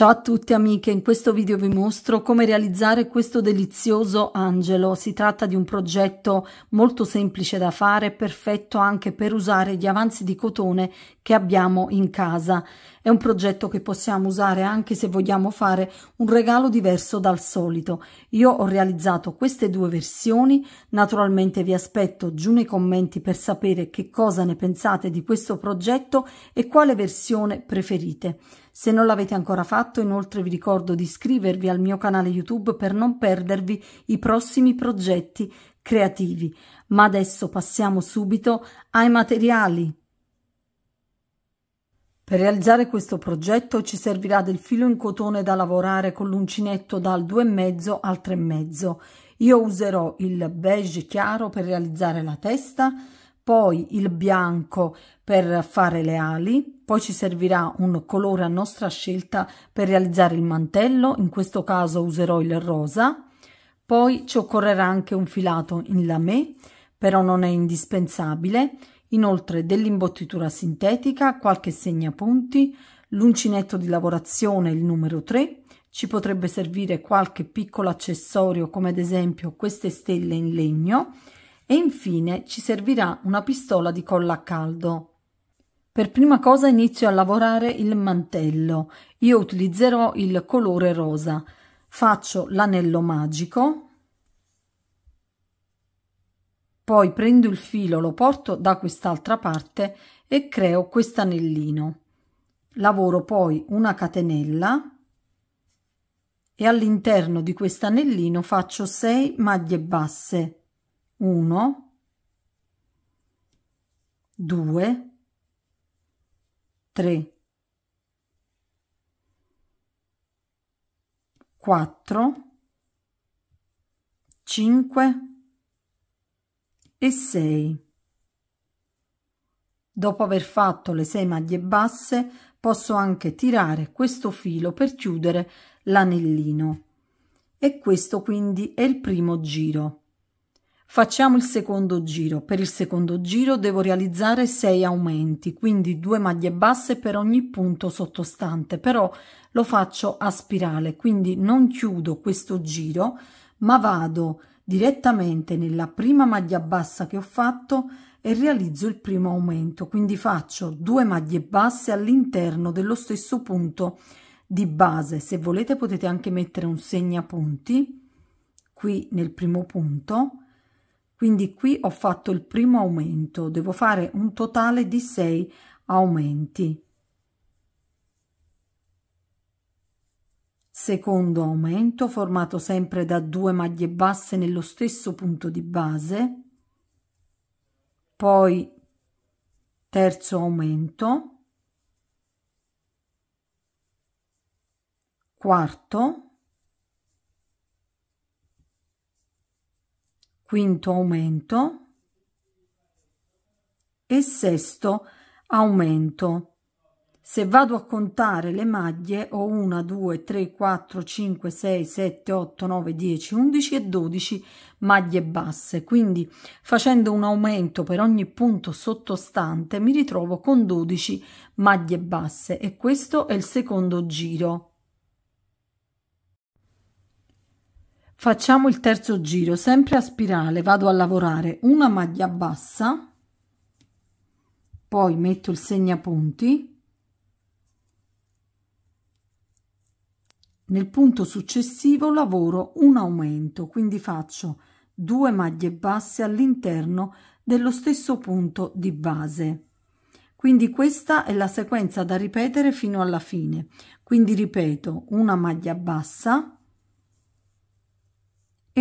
Ciao a tutte amiche, in questo video vi mostro come realizzare questo delizioso angelo. Si tratta di un progetto molto semplice da fare, perfetto anche per usare gli avanzi di cotone che abbiamo in casa. È un progetto che possiamo usare anche se vogliamo fare un regalo diverso dal solito. Io ho realizzato queste due versioni, naturalmente vi aspetto giù nei commenti per sapere che cosa ne pensate di questo progetto e quale versione preferite. Se non l'avete ancora fatto, inoltre vi ricordo di iscrivervi al mio canale YouTube per non perdervi i prossimi progetti creativi. Ma adesso passiamo subito ai materiali. Per realizzare questo progetto ci servirà del filo in cotone da lavorare con l'uncinetto dal 2,5 al 3,5. Io userò il beige chiaro per realizzare la testa, poi il bianco per fare le ali, poi ci servirà un colore a nostra scelta per realizzare il mantello, in questo caso userò il rosa, poi ci occorrerà anche un filato in lamé, però non è indispensabile, inoltre dell'imbottitura sintetica, qualche segnapunti, l'uncinetto di lavorazione, il numero 3, ci potrebbe servire qualche piccolo accessorio come ad esempio queste stelle in legno e infine ci servirà una pistola di colla a caldo. Per prima cosa inizio a lavorare il mantello. Io utilizzerò il colore rosa. Faccio l'anello magico. Poi prendo il filo, lo porto da quest'altra parte e creo quest'anellino. Lavoro poi una catenella e all'interno di quest'anellino faccio 6 maglie basse. 1 2 3 4 5 e 6. Dopo aver fatto le 6 maglie basse posso anche tirare questo filo per chiudere l'anellino e questo quindi è il primo giro. Facciamo il secondo giro. Per il secondo giro devo realizzare 6 aumenti, quindi 2 maglie basse per ogni punto sottostante, però lo faccio a spirale, quindi non chiudo questo giro, ma vado direttamente nella prima maglia bassa che ho fatto e realizzo il primo aumento, quindi faccio 2 maglie basse all'interno dello stesso punto di base. Se volete potete anche mettere un segnapunti qui nel primo punto quindi qui ho fatto il primo aumento, devo fare un totale di 6 aumenti. Secondo aumento formato sempre da due maglie basse nello stesso punto di base, poi terzo aumento, quarto, quinto aumento e sesto aumento. Se vado a contare le maglie ho 1, 2, 3, 4, 5, 6, 7, 8, 9, 10, 11 e 12 maglie basse, quindi facendo un aumento per ogni punto sottostante mi ritrovo con 12 maglie basse e questo è il secondo giro. facciamo il terzo giro sempre a spirale vado a lavorare una maglia bassa poi metto il segnapunti nel punto successivo lavoro un aumento quindi faccio due maglie basse all'interno dello stesso punto di base quindi questa è la sequenza da ripetere fino alla fine quindi ripeto una maglia bassa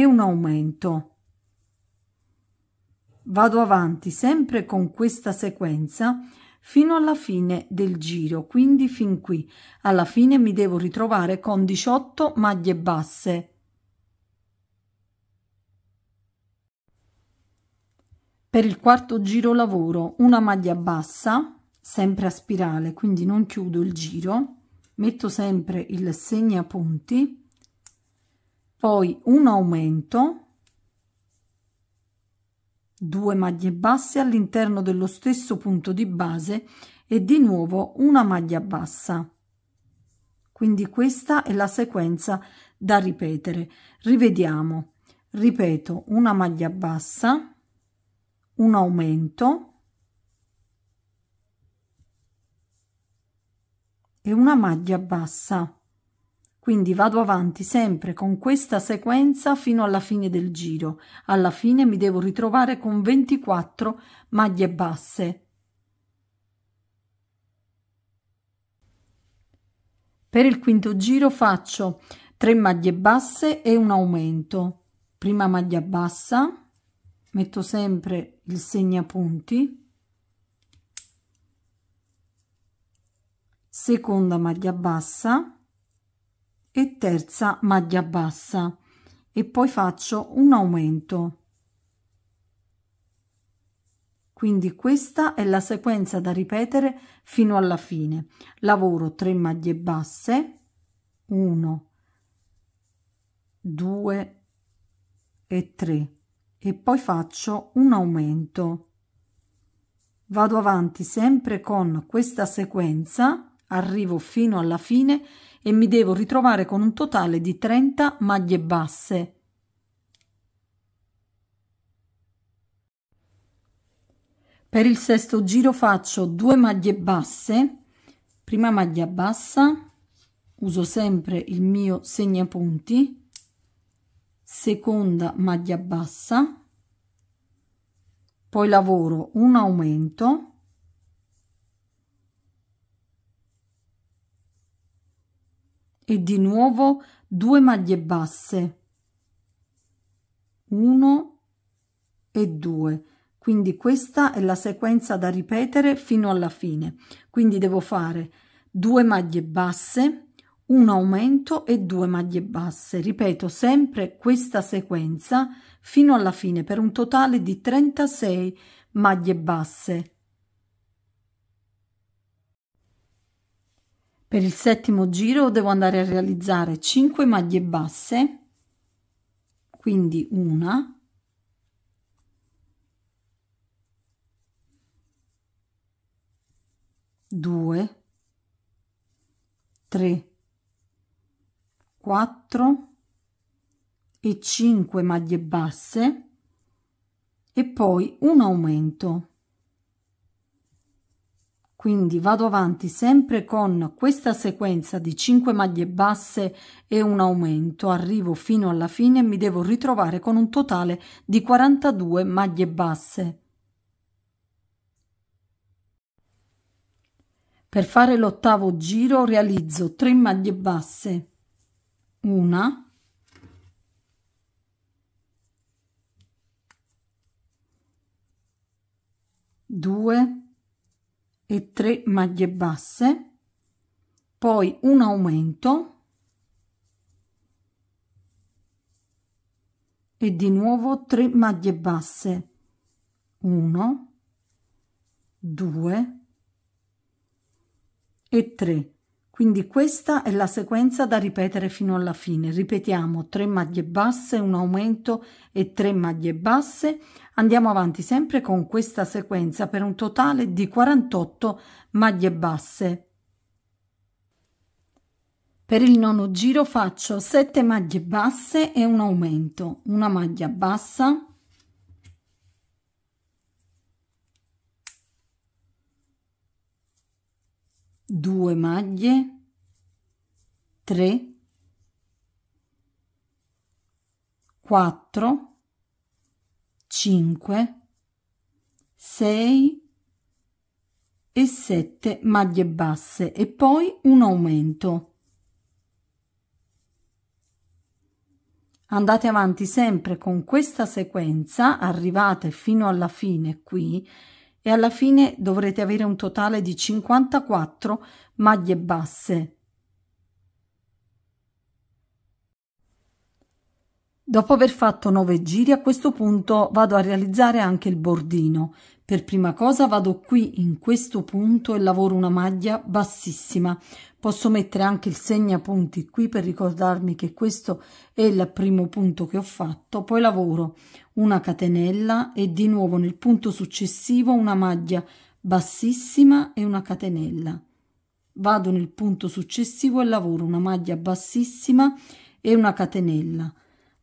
è un aumento. Vado avanti sempre con questa sequenza fino alla fine del giro, quindi fin qui. Alla fine mi devo ritrovare con 18 maglie basse. Per il quarto giro lavoro una maglia bassa, sempre a spirale, quindi non chiudo il giro, metto sempre il segna punti poi un aumento 2 maglie basse all'interno dello stesso punto di base e di nuovo una maglia bassa quindi questa è la sequenza da ripetere rivediamo ripeto una maglia bassa un aumento e una maglia bassa quindi vado avanti sempre con questa sequenza fino alla fine del giro. Alla fine mi devo ritrovare con 24 maglie basse. Per il quinto giro faccio 3 maglie basse e un aumento. Prima maglia bassa, metto sempre il segnapunti, seconda maglia bassa, e terza maglia bassa e poi faccio un aumento quindi questa è la sequenza da ripetere fino alla fine lavoro 3 maglie basse 1 2 e 3 e poi faccio un aumento vado avanti sempre con questa sequenza arrivo fino alla fine e mi devo ritrovare con un totale di 30 maglie basse. Per il sesto giro faccio 2 maglie basse, prima maglia bassa, uso sempre il mio segnapunti, seconda maglia bassa, poi lavoro un aumento, e di nuovo 2 maglie basse 1 e 2 quindi questa è la sequenza da ripetere fino alla fine quindi devo fare 2 maglie basse un aumento e 2 maglie basse ripeto sempre questa sequenza fino alla fine per un totale di 36 maglie basse Per il settimo giro devo andare a realizzare 5 maglie basse, quindi una, due, tre, quattro e 5 maglie basse e poi un aumento. Quindi vado avanti sempre con questa sequenza di 5 maglie basse e un aumento, arrivo fino alla fine e mi devo ritrovare con un totale di 42 maglie basse. Per fare l'ottavo giro realizzo 3 maglie basse, una, due, e 3 maglie basse poi un aumento e di nuovo 3 maglie basse 1 2 e 3 quindi questa è la sequenza da ripetere fino alla fine. Ripetiamo 3 maglie basse, un aumento e 3 maglie basse. Andiamo avanti sempre con questa sequenza per un totale di 48 maglie basse. Per il nono giro faccio 7 maglie basse e un aumento, una maglia bassa, 2 maglie 3 quattro, cinque, sei e sette maglie basse e poi un aumento andate avanti sempre con questa sequenza arrivate fino alla fine qui e alla fine dovrete avere un totale di 54 maglie basse. Dopo aver fatto 9 giri a questo punto vado a realizzare anche il bordino. Per prima cosa vado qui in questo punto e lavoro una maglia bassissima. Posso mettere anche il segnapunti qui per ricordarmi che questo è il primo punto che ho fatto. Poi lavoro una catenella e di nuovo nel punto successivo una maglia bassissima e una catenella. Vado nel punto successivo e lavoro una maglia bassissima e una catenella.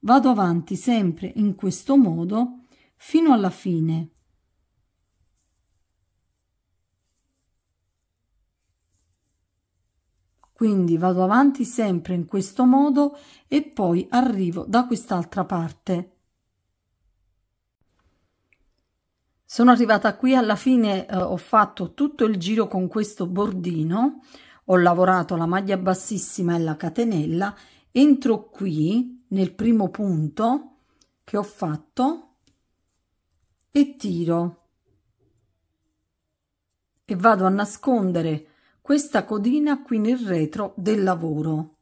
Vado avanti sempre in questo modo fino alla fine quindi vado avanti sempre in questo modo e poi arrivo da quest'altra parte sono arrivata qui alla fine eh, ho fatto tutto il giro con questo bordino ho lavorato la maglia bassissima e la catenella entro qui nel primo punto che ho fatto e tiro e vado a nascondere questa codina qui nel retro del lavoro.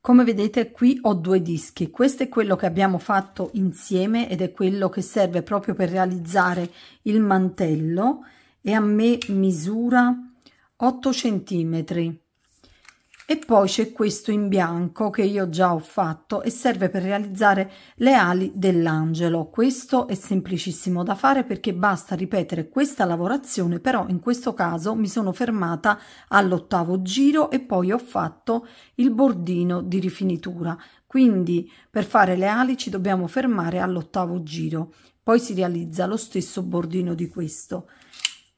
Come vedete qui ho due dischi, questo è quello che abbiamo fatto insieme ed è quello che serve proprio per realizzare il mantello e a me misura 8 centimetri e poi c'è questo in bianco che io già ho fatto e serve per realizzare le ali dell'angelo. Questo è semplicissimo da fare perché basta ripetere questa lavorazione, però in questo caso mi sono fermata all'ottavo giro e poi ho fatto il bordino di rifinitura. Quindi per fare le ali ci dobbiamo fermare all'ottavo giro. Poi si realizza lo stesso bordino di questo.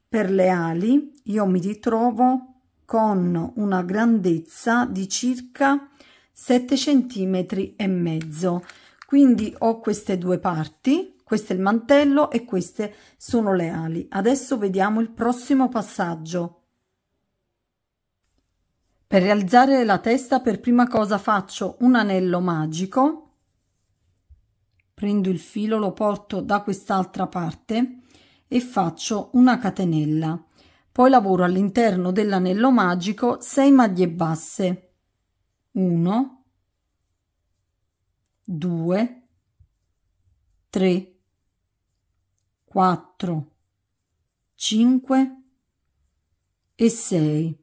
Per le ali io mi ritrovo con una grandezza di circa 7 centimetri e mezzo quindi ho queste due parti questo è il mantello e queste sono le ali adesso vediamo il prossimo passaggio per realizzare la testa per prima cosa faccio un anello magico prendo il filo lo porto da quest'altra parte e faccio una catenella poi lavoro all'interno dell'anello magico 6 maglie basse. 1 2 3 4 5 e 6.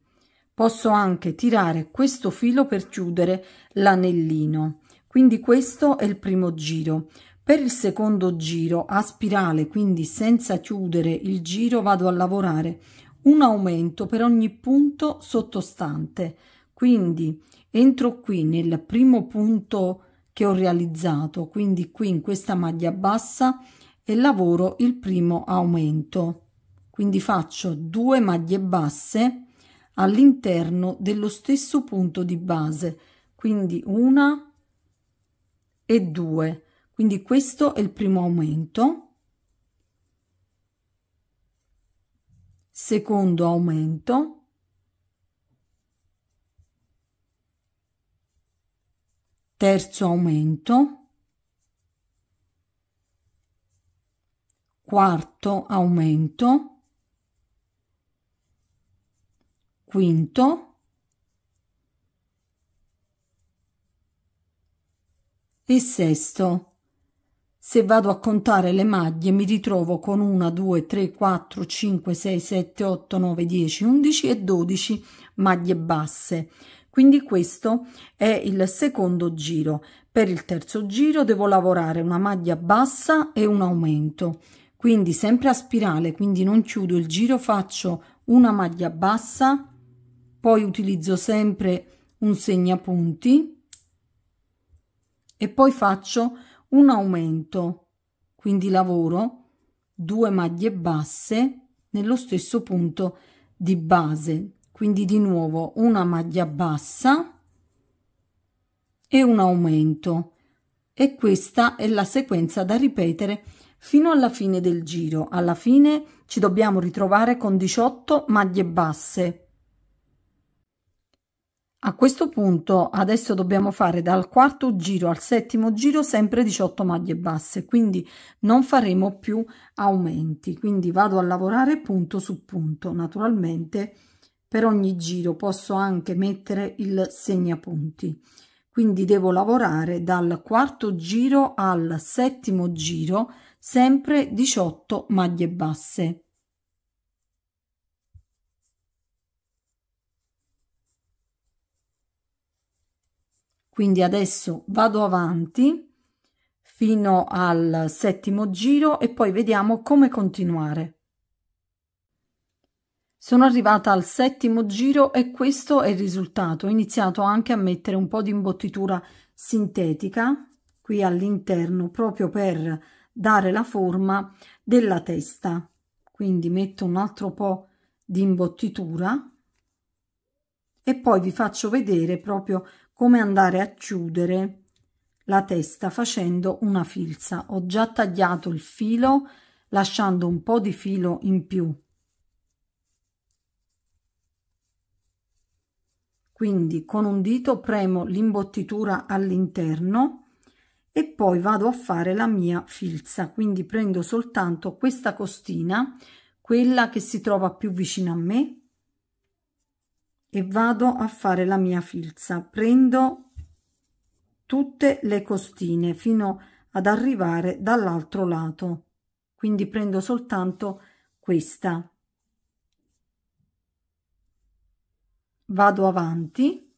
Posso anche tirare questo filo per chiudere l'anellino. Quindi questo è il primo giro. Per il secondo giro a spirale, quindi senza chiudere il giro, vado a lavorare un aumento per ogni punto sottostante. Quindi entro qui nel primo punto che ho realizzato, quindi qui in questa maglia bassa e lavoro il primo aumento. Quindi faccio due maglie basse all'interno dello stesso punto di base, quindi una e due. Quindi questo è il primo aumento secondo aumento, terzo aumento, quarto aumento, quinto e sesto se vado a contare le maglie mi ritrovo con 1, 2, 3, 4, 5, 6, 7, 8, 9, 10, 11 e 12 maglie basse. Quindi questo è il secondo giro. Per il terzo giro devo lavorare una maglia bassa e un aumento. Quindi sempre a spirale, quindi non chiudo il giro, faccio una maglia bassa, poi utilizzo sempre un segnapunti e poi faccio un aumento, quindi lavoro, due maglie basse nello stesso punto di base, quindi di nuovo una maglia bassa e un aumento e questa è la sequenza da ripetere fino alla fine del giro alla fine ci dobbiamo ritrovare con 18 maglie basse a questo punto adesso dobbiamo fare dal quarto giro al settimo giro sempre 18 maglie basse, quindi non faremo più aumenti, quindi vado a lavorare punto su punto. Naturalmente per ogni giro posso anche mettere il segnapunti. Quindi devo lavorare dal quarto giro al settimo giro sempre 18 maglie basse. quindi adesso vado avanti fino al settimo giro e poi vediamo come continuare sono arrivata al settimo giro e questo è il risultato ho iniziato anche a mettere un po di imbottitura sintetica qui all'interno proprio per dare la forma della testa quindi metto un altro po di imbottitura e poi vi faccio vedere proprio come andare a chiudere la testa facendo una filza ho già tagliato il filo lasciando un po di filo in più quindi con un dito premo l'imbottitura all'interno e poi vado a fare la mia filza quindi prendo soltanto questa costina quella che si trova più vicina a me e vado a fare la mia filza prendo tutte le costine fino ad arrivare dall'altro lato quindi prendo soltanto questa vado avanti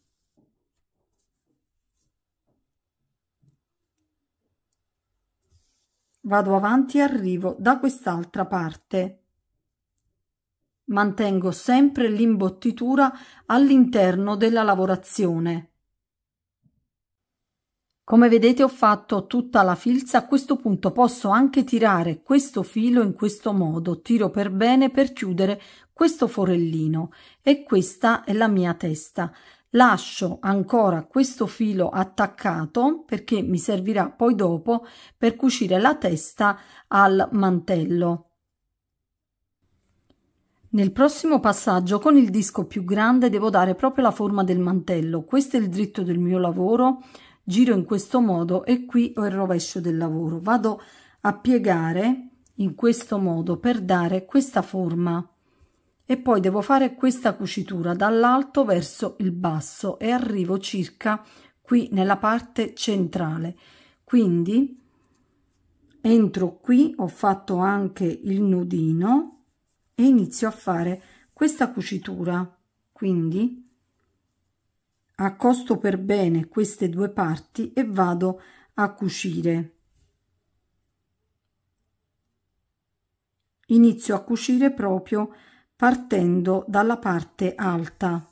vado avanti e arrivo da quest'altra parte Mantengo sempre l'imbottitura all'interno della lavorazione. Come vedete ho fatto tutta la filza, a questo punto posso anche tirare questo filo in questo modo, tiro per bene per chiudere questo forellino e questa è la mia testa. Lascio ancora questo filo attaccato perché mi servirà poi dopo per cucire la testa al mantello. Nel prossimo passaggio con il disco più grande devo dare proprio la forma del mantello, questo è il dritto del mio lavoro, giro in questo modo e qui ho il rovescio del lavoro, vado a piegare in questo modo per dare questa forma e poi devo fare questa cucitura dall'alto verso il basso e arrivo circa qui nella parte centrale, quindi entro qui, ho fatto anche il nodino e inizio a fare questa cucitura quindi accosto per bene queste due parti e vado a cucire inizio a cucire proprio partendo dalla parte alta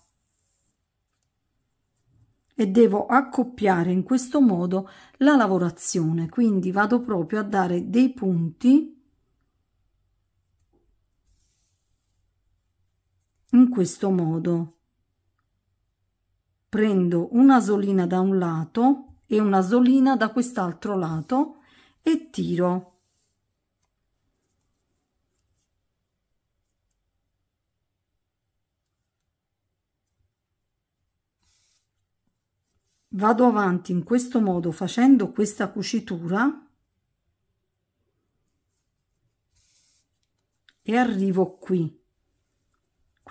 e devo accoppiare in questo modo la lavorazione quindi vado proprio a dare dei punti in questo modo. Prendo una solina da un lato e una solina da quest'altro lato e tiro. Vado avanti in questo modo facendo questa cucitura e arrivo qui.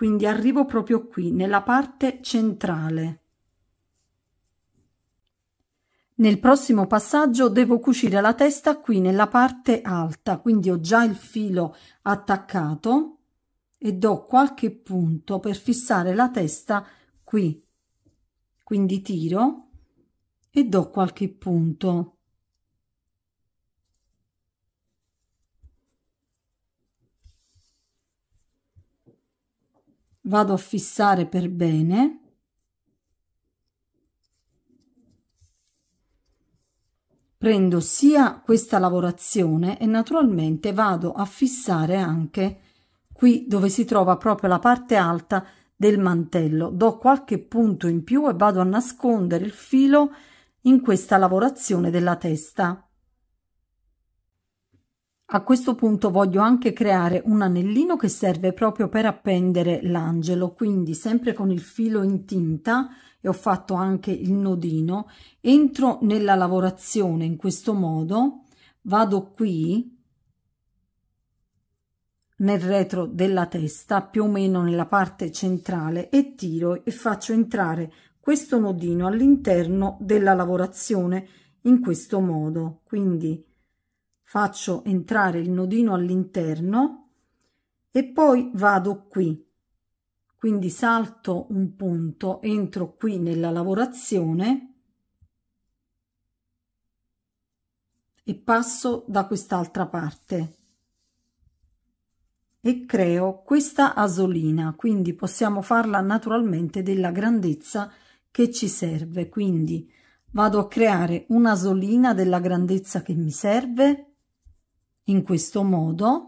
Quindi arrivo proprio qui, nella parte centrale. Nel prossimo passaggio devo cucire la testa qui nella parte alta, quindi ho già il filo attaccato e do qualche punto per fissare la testa qui. Quindi tiro e do qualche punto. vado a fissare per bene prendo sia questa lavorazione e naturalmente vado a fissare anche qui dove si trova proprio la parte alta del mantello do qualche punto in più e vado a nascondere il filo in questa lavorazione della testa a questo punto voglio anche creare un anellino che serve proprio per appendere l'angelo, quindi sempre con il filo in tinta e ho fatto anche il nodino, entro nella lavorazione in questo modo, vado qui nel retro della testa, più o meno nella parte centrale e tiro e faccio entrare questo nodino all'interno della lavorazione in questo modo, quindi faccio entrare il nodino all'interno e poi vado qui quindi salto un punto entro qui nella lavorazione e passo da quest'altra parte e creo questa asolina quindi possiamo farla naturalmente della grandezza che ci serve quindi vado a creare una un'asolina della grandezza che mi serve in questo modo,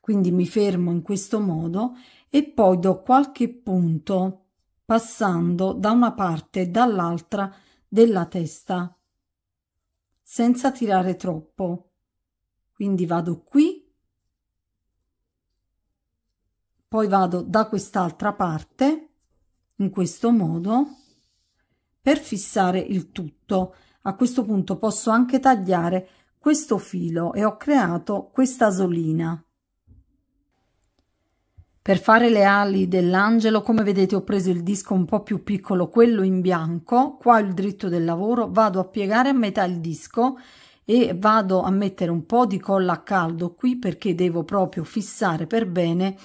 quindi mi fermo in questo modo e poi do qualche punto passando da una parte e dall'altra della testa senza tirare troppo. Quindi vado qui, poi vado da quest'altra parte, in questo modo, per fissare il tutto. A questo punto posso anche tagliare questo filo e ho creato questa solina. Per fare le ali dell'angelo, come vedete, ho preso il disco un po' più piccolo, quello in bianco, qua il dritto del lavoro, vado a piegare a metà il disco e vado a mettere un po' di colla a caldo qui perché devo proprio fissare per bene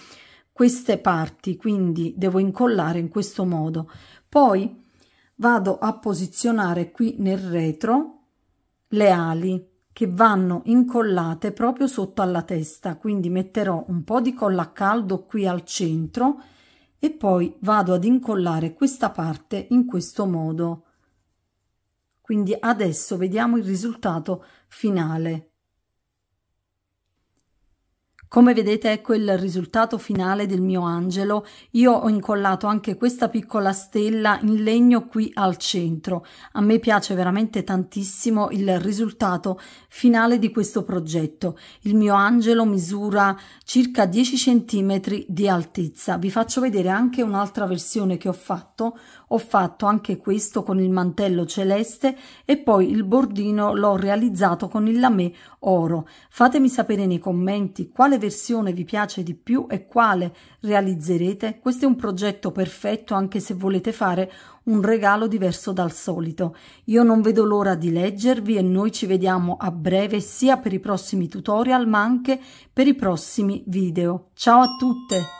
queste parti, quindi devo incollare in questo modo. Poi vado a posizionare qui nel retro le ali che vanno incollate proprio sotto alla testa quindi metterò un po di colla a caldo qui al centro e poi vado ad incollare questa parte in questo modo quindi adesso vediamo il risultato finale come vedete ecco il risultato finale del mio angelo. Io ho incollato anche questa piccola stella in legno qui al centro. A me piace veramente tantissimo il risultato finale di questo progetto. Il mio angelo misura circa 10 cm di altezza. Vi faccio vedere anche un'altra versione che ho fatto. Ho fatto anche questo con il mantello celeste e poi il bordino l'ho realizzato con il lame oro. Fatemi sapere nei commenti quale versione vi piace di più e quale realizzerete, questo è un progetto perfetto anche se volete fare un regalo diverso dal solito. Io non vedo l'ora di leggervi e noi ci vediamo a breve sia per i prossimi tutorial ma anche per i prossimi video. Ciao a tutte!